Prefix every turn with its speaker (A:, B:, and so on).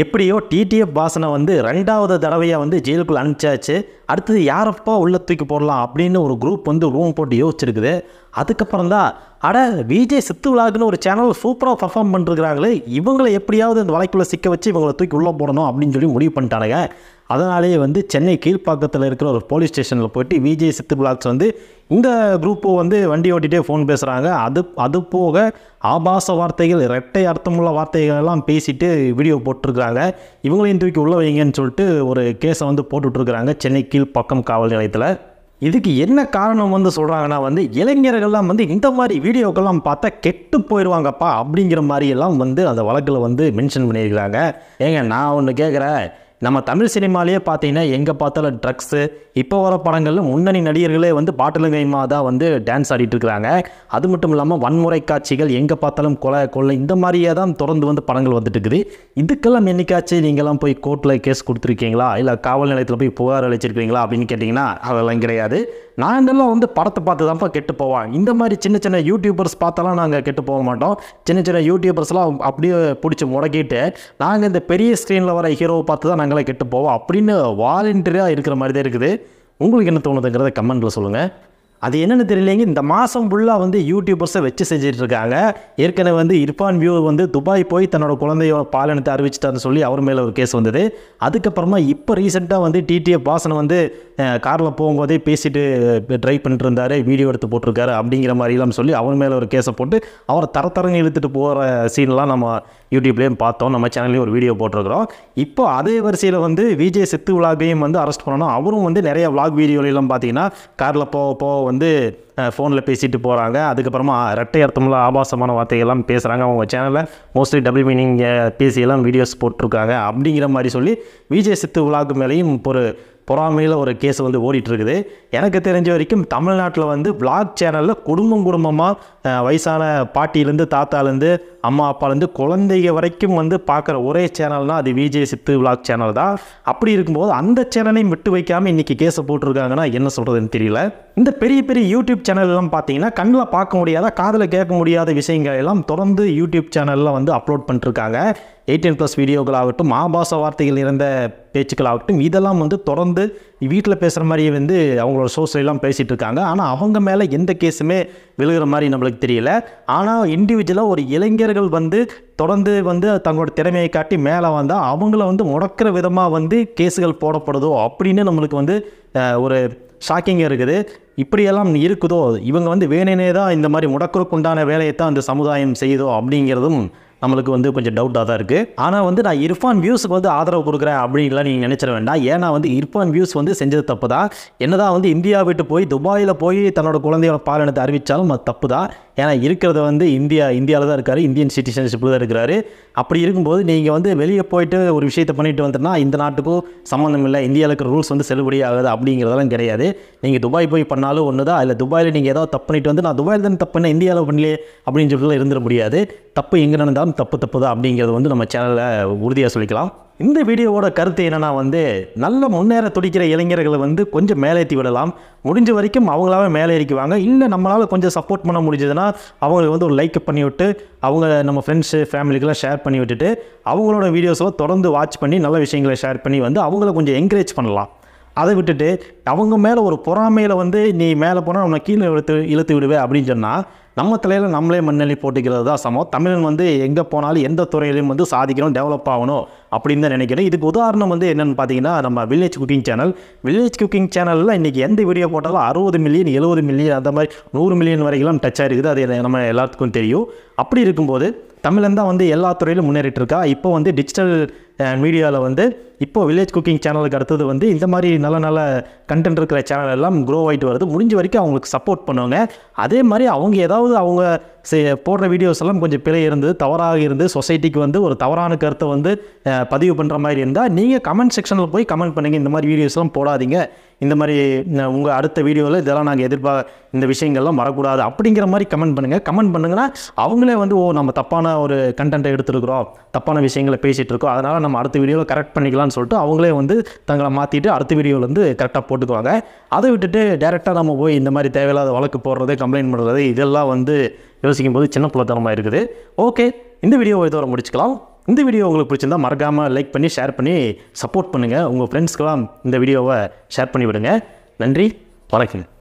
A: எப்படியோ டிடிஎஃப் பாசனை வந்து ரெண்டாவது தடவையாக வந்து ஜெயிலுக்குள்ளே அனுப்பிச்சாச்சு அடுத்தது யாரப்பா உள்ளே தூக்கி போடலாம் அப்படின்னு ஒரு குரூப் வந்து ரூம் போட்டு யோசிச்சிருக்குது அதுக்கப்புறம் தான் அட விஜய் சித்து விழாக்குன்னு ஒரு சேனல் சூப்பராக பர்ஃபார்ம் பண்ணிருக்கிறாங்களே இவங்களை எப்படியாவது இந்த வலைக்குள்ளே சிக்க வச்சு இவங்களை தூக்கி உள்ளே போடணும் அப்படின்னு சொல்லி முடிவு பண்ணிட்டானுங்க அதனாலேயே வந்து சென்னை கீழ்ப்பாக்கத்தில் இருக்கிற ஒரு போலீஸ் ஸ்டேஷனில் போயிட்டு விஜய் சித்து பிளாக்ஸ் வந்து இந்த குரூப்பு வந்து வண்டி ஓட்டிகிட்டே ஃபோன் பேசுகிறாங்க அது அது போக ஆபாச வார்த்தைகள் இரட்டை அர்த்தமுள்ள வார்த்தைகள் எல்லாம் பேசிட்டு வீடியோ போட்டிருக்கிறாங்க இவங்களையும் தூக்கி உள்ளே வைங்கன்னு சொல்லிட்டு ஒரு கேஸை வந்து போட்டுட்ருக்குறாங்க சென்னை கீழ்ப்பாக்கம் காவல் நிலையத்தில் இதுக்கு என்ன காரணம் வந்து சொல்கிறாங்கன்னா வந்து இளைஞர்கள்லாம் வந்து இந்த மாதிரி வீடியோக்கெல்லாம் பார்த்தா கெட்டு போயிடுவாங்கப்பா அப்படிங்கிற மாதிரியெல்லாம் வந்து அந்த வழக்கில் வந்து மென்ஷன் பண்ணியிருக்கிறாங்க ஏங்க நான் ஒன்று கேட்குறேன் நம்ம தமிழ் சினிமாலேயே பார்த்தீங்கன்னா எங்கே பார்த்தாலும் ட்ரக்ஸு இப்போ வர படங்களில் முன்னணி நடிகர்களே வந்து பாட்டிலுங்கைமா தான் வந்து டான்ஸ் ஆடிட்டு இருக்கிறாங்க அது மட்டும் இல்லாமல் வன்முறை காட்சிகள் எங்கே பார்த்தாலும் கொலை கொள்ளை இந்த மாதிரியே தான் தொடர்ந்து வந்து படங்கள் வந்துட்டு இருக்குது இதுக்கெல்லாம் என்னைக்காச்சு நீங்கள்லாம் போய் கோர்ட்டில் கேஸ் கொடுத்துருக்கீங்களா இல்லை காவல் நிலையத்தில் போய் புகார் அளிச்சிருக்கீங்களா அப்படின்னு கேட்டிங்கன்னா அதெல்லாம் கிடையாது நாங்கள்லாம் வந்து படத்தை பார்த்து தான்ப்பா கெட்டு போவோம் இந்த மாதிரி சின்ன சின்ன யூடியூபர்ஸ் பார்த்தாலாம் நாங்கள் கெட்டு போக மாட்டோம் சின்ன சின்ன யூடியூபர்ஸ்லாம் அப்படியே பிடிச்சி முடக்கிட்டு நாங்கள் இந்த பெரிய ஸ்க்ரீனில் வர ஹீரோவை பார்த்து தான் நாங்கள் நாங்களே கெட்டு போவோம் அப்படின்னு வாலண்டியராக இருக்கிற மாதிரி தான் இருக்குது உங்களுக்கு என்ன தோணுதுங்கிறத கமெண்ட்டில் சொல்லுங்கள் அது என்னென்னு தெரியலங்க இந்த மாதம் ஃபுல்லாக வந்து யூடியூபர்ஸை வச்சு செஞ்சுட்டு இருக்காங்க ஏற்கனவே வந்து இர்ஃபான் வியூ வந்து துபாய் போய் தன்னோட குழந்தைய பாலனத்தை அறிவிச்சிட்டாருன்னு சொல்லி அவர் மேலே ஒரு கேஸ் வந்தது அதுக்கப்புறமா இப்போ ரீசெண்டாக வந்து டிடிஎஃப் பாசனை வந்து காரில் போகும்போதே பேசிட்டு ட்ரைவ் பண்ணிட்டு இருந்தார் வீடியோ எடுத்து போட்டிருக்காரு அப்படிங்கிற மாதிரிலாம் சொல்லி அவர் மேலே ஒரு கேஸை போட்டு அவரை தரத்தரங்க இழுத்துட்டு போகிற சீன்லாம் நம்ம யூடியூப்லேயும் பார்த்தோம் நம்ம சேனல்லேயும் ஒரு வீடியோ போட்டிருக்கிறோம் இப்போ அதே வரிசையில் வந்து விஜய் செத்து விழாவையும் வந்து அரெஸ்ட் பண்ணணும் அவரும் வந்து நிறைய விளாக் வீடியோலாம் பார்த்தீங்கன்னா காரில் போக போக வந்து ஃபோனில் பேசிட்டு போகிறாங்க அதுக்கப்புறமா ரெட்டை அர்த்தமுள்ள ஆபாசமான வார்த்தைகள்லாம் பேசுகிறாங்க அவங்க சேனலில் மோஸ்ட்லி டபுள் மீனிங் பேசியெல்லாம் வீடியோஸ் போட்டிருக்காங்க அப்படிங்கிற மாதிரி சொல்லி விஜய் சித்து விழாக்கு மேலேயும் ஒரு பொறாமையில் ஒரு கேஸ் வந்து ஓடிட்டுருக்குது எனக்கு தெரிஞ்ச வரைக்கும் தமிழ்நாட்டில் வந்து பிளாக் சேனலில் குடும்பம் குடும்பமாக வயசான பாட்டியிலேருந்து தாத்தாலேருந்து அம்மா அப்பாலேருந்து குழந்தைங்க வரைக்கும் வந்து பார்க்குற ஒரே சேனல்னால் அது விஜய் சித்து பிளாக் சேனல் தான் அப்படி இருக்கும்போது அந்த சேனலையும் விட்டு வைக்காமல் இன்றைக்கி கேஸை போட்டிருக்காங்கன்னா என்ன சொல்கிறதுன்னு தெரியல இந்த பெரிய பெரிய யூடியூப் சேனல்லாம் பார்த்தீங்கன்னா கண்ணில் பார்க்க முடியாத காதில் கேட்க முடியாத விஷயங்கள் எல்லாம் தொடர்ந்து யூடியூப் சேனலில் வந்து அப்லோட் பண்ணிட்டுருக்காங்க எயிட்டீன் ப்ளஸ் வீடியோக்களாகட்டும் ஆபாச வார்த்தைகள் இருந்த பேச்சுக்களாகட்டும் இதெல்லாம் வந்து தொடர்ந்து வீட்டில் பேசுகிற மாதிரியே வந்து அவங்களோட சோர்ஸ்லாம் பேசிகிட்டு இருக்காங்க ஆனால் அவங்க மேலே எந்த கேஸுமே விழுகிற மாதிரி நம்மளுக்கு தெரியல ஆனால் இண்டிவிஜுவலாக ஒரு இளைஞர்கள் வந்து தொடர்ந்து வந்து தங்களோட திறமையை காட்டி மேலே வந்தால் அவங்கள வந்து முடக்கிற விதமாக வந்து கேஸுகள் போடப்படுதோ அப்படின்னு நம்மளுக்கு வந்து ஒரு ஷாக்கிங்காக இருக்குது இப்படியெல்லாம் இருக்குதோ இவங்க வந்து வேணுனே தான் இந்த மாதிரி முடக்கிறதுக்குண்டான வேலையை தான் இந்த சமுதாயம் செய்யுதோ அப்படிங்கிறதும் நம்மளுக்கு வந்து கொஞ்சம் டவுட்டாக தான் இருக்குது ஆனால் வந்து நான் இர்ஃபான் வியூஸுக்கு வந்து ஆதரவு கொடுக்குறேன் அப்படின்லாம் நீங்கள் நினச்சிட வேண்டாம் ஏன்னா வந்து இர்ஃபான் வியூஸ் வந்து செஞ்சது தப்பு தான் என்னதான் வந்து இந்தியா விட்டு போய் துபாயில் போய் தன்னோட குழந்தையோட பாலினத்தை அறிவித்தாலும் அது தப்பு தான் ஏன்னா இருக்கிறத வந்து இந்தியா இந்தியாவில் தான் இருக்கார் இந்தியன் சிட்டிசன்ஷிப்பில் தான் இருக்கிறாரு அப்படி இருக்கும்போது நீங்கள் வந்து வெளியே போயிட்டு ஒரு விஷயத்தை பண்ணிட்டு வந்துட்டுனா இந்த நாட்டுக்கும் சம்மந்தம் இல்லை இந்தியாவில் இருக்கிற ரூல்ஸ் வந்து செல்லுபடியாகாது அப்படிங்கிறதெல்லாம் கிடையாது நீங்கள் துபாய் போய் பண்ணால் பண்ணாலும் ஒன்று தான் இல்லை துபாயில் நீங்கள் ஏதாவது தப்பு பண்ணிட்டு வந்து நான் துபாயில் தானே தப்பு பண்ணேன் இந்தியாவில் பண்ணலே அப்படின்னு சொல்லிலாம் இருந்துட முடியாது தப்பு எங்கே நடந்தாலும் தப்பு தப்பு தான் அப்படிங்கிறது வந்து நம்ம சேனலில் உறுதியாக சொல்லிக்கலாம் இந்த வீடியோவோட கருத்து என்னென்னா வந்து நல்ல முன்னேற துடிக்கிற இளைஞர்களை வந்து கொஞ்சம் மேலேற்றி விடலாம் முடிஞ்ச வரைக்கும் அவங்களாவே மேலே இறக்குவாங்க இல்லை நம்மளால் கொஞ்சம் சப்போர்ட் பண்ண முடிஞ்சதுன்னா அவங்களுக்கு வந்து ஒரு லைக் பண்ணி விட்டு அவங்க நம்ம ஃப்ரெண்ட்ஸு ஃபேமிலிக்கெலாம் ஷேர் பண்ணி விட்டுட்டு அவங்களோட வீடியோஸில் தொடர்ந்து வாட்ச் பண்ணி நல்ல விஷயங்களை ஷேர் பண்ணி வந்து அவங்கள கொஞ்சம் என்கரேஜ் பண்ணலாம் அதை விட்டுட்டு அவங்க மேலே ஒரு பொறாமையில் வந்து நீ மேலே போனால் நம்மளை கீழே இழுத்து இழுத்து விடுவேன் அப்படின்னு சொன்னால் நம்ம தலையில் நம்மளே மண்ணெளி போட்டுக்கிறது தான் சமம் தமிழன் வந்து எங்கே போனாலும் எந்த துறையிலையும் வந்து சாதிக்கணும் டெவலப் ஆகணும் அப்படின்னு தான் நினைக்கிறேன் இதுக்கு உதாரணம் வந்து என்னென்னு பார்த்தீங்கன்னா நம்ம village cooking channel village cooking சேனலில் இன்றைக்கி எந்த வீடியோ போட்டாலும் அறுபது மில்லியன் எழுபது மில்லியன் அந்த மாதிரி நூறு மில்லியன் வரைக்கும் டச் ஆகிருக்குது அது நம்ம எல்லாத்துக்கும் தெரியும் அப்படி இருக்கும்போது தமிழன் தான் வந்து எல்லா துறையிலும் முன்னேறிட்டு இருக்கா இப்போ வந்து டிஜிட்டல் மீடியாவில் வந்து இப்போ வில்லேஜ் குக்கிங் சேனலுக்கு அடுத்தது வந்து இந்த மாதிரி நல்ல நல்ல கண்டென்ட் இருக்கிற சேனல் எல்லாம் க்ரோ ஆகிட்டு வருது முடிஞ்ச வரைக்கும் அவங்களுக்கு சப்போர்ட் பண்ணுவாங்க அதே மாதிரி அவங்க ஏதாவது அவங்க போடுற வீடியோஸ் எல்லாம் கொஞ்சம் பிழை இருந்து தவறாக இருந்து சொசைட்டிக்கு வந்து ஒரு தவறான கருத்தை வந்து பதிவு பண்ணுற மாதிரி இருந்தால் நீங்கள் கமெண்ட் செக்ஷனில் போய் கமெண்ட் பண்ணுங்கள் இந்த மாதிரி எல்லாம் போடாதீங்க இந்த மாதிரி உங்கள் அடுத்த வீடியோவில் இதெல்லாம் நாங்கள் எதிர்பார் இந்த விஷயங்கள்லாம் வரக்கூடாது அப்படிங்கிற மாதிரி கமெண்ட் பண்ணுங்கள் கமெண்ட் பண்ணுங்கன்னா அவங்களே வந்து ஓ நம்ம தப்பான ஒரு கண்டென்ட்டை எடுத்துருக்குறோம் தப்பான விஷயங்களை பேசிகிட்டு இருக்கோம் அதனால் நம்ம நம்ம அடுத்த வீடியோவில் கரெக்ட் பண்ணிக்கலாம்னு சொல்லிட்டு அவங்களே வந்து தங்களை மாற்றிட்டு அடுத்த வீடியோவில் வந்து கரெக்டாக போட்டுக்குவாங்க அதை விட்டுட்டு டேரெக்டாக நம்ம போய் இந்த மாதிரி தேவையில்லாத வழக்கு போடுறது கம்ப்ளைண்ட் பண்ணுறது இதெல்லாம் வந்து யோசிக்கும் போது சின்ன பிள்ளைத்தனமாக இருக்குது ஓகே இந்த வீடியோவை இதோட முடிச்சுக்கலாம் இந்த வீடியோ உங்களுக்கு பிடிச்சிருந்தால் மறக்காமல் லைக் பண்ணி ஷேர் பண்ணி சப்போர்ட் பண்ணுங்கள் உங்கள் ஃப்ரெண்ட்ஸ்க்கெல்லாம் இந்த வீடியோவை ஷேர் பண்ணி விடுங்க நன்றி வணக்கம்